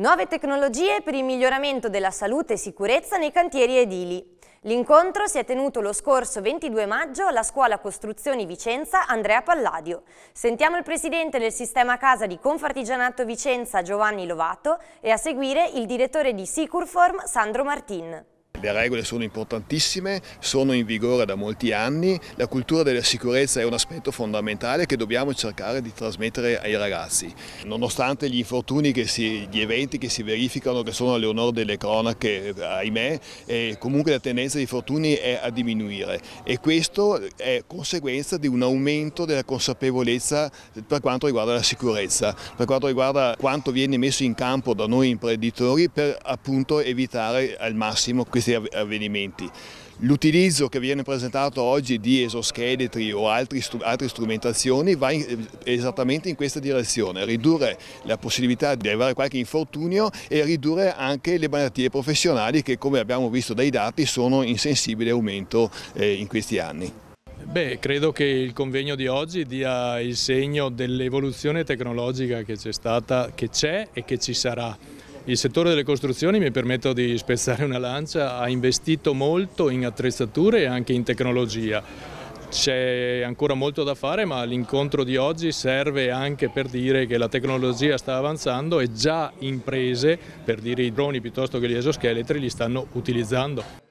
Nuove tecnologie per il miglioramento della salute e sicurezza nei cantieri edili. L'incontro si è tenuto lo scorso 22 maggio alla Scuola Costruzioni Vicenza Andrea Palladio. Sentiamo il presidente del sistema casa di Confartigianato Vicenza Giovanni Lovato e a seguire il direttore di Sicurform Sandro Martin. Le regole sono importantissime, sono in vigore da molti anni, la cultura della sicurezza è un aspetto fondamentale che dobbiamo cercare di trasmettere ai ragazzi. Nonostante gli infortuni, si, gli eventi che si verificano, che sono alle onore delle cronache, ahimè, eh, comunque la tendenza di infortuni è a diminuire e questo è conseguenza di un aumento della consapevolezza per quanto riguarda la sicurezza, per quanto riguarda quanto viene messo in campo da noi imprenditori per appunto evitare al massimo questi questi avvenimenti. L'utilizzo che viene presentato oggi di esoscheletri o altri, altre strumentazioni va in, eh, esattamente in questa direzione, ridurre la possibilità di avere qualche infortunio e ridurre anche le malattie professionali che come abbiamo visto dai dati sono in sensibile aumento eh, in questi anni. Beh, credo che il convegno di oggi dia il segno dell'evoluzione tecnologica che c'è stata, che c'è e che ci sarà il settore delle costruzioni, mi permetto di spezzare una lancia, ha investito molto in attrezzature e anche in tecnologia. C'è ancora molto da fare ma l'incontro di oggi serve anche per dire che la tecnologia sta avanzando e già imprese, per dire i droni piuttosto che gli esoscheletri, li stanno utilizzando.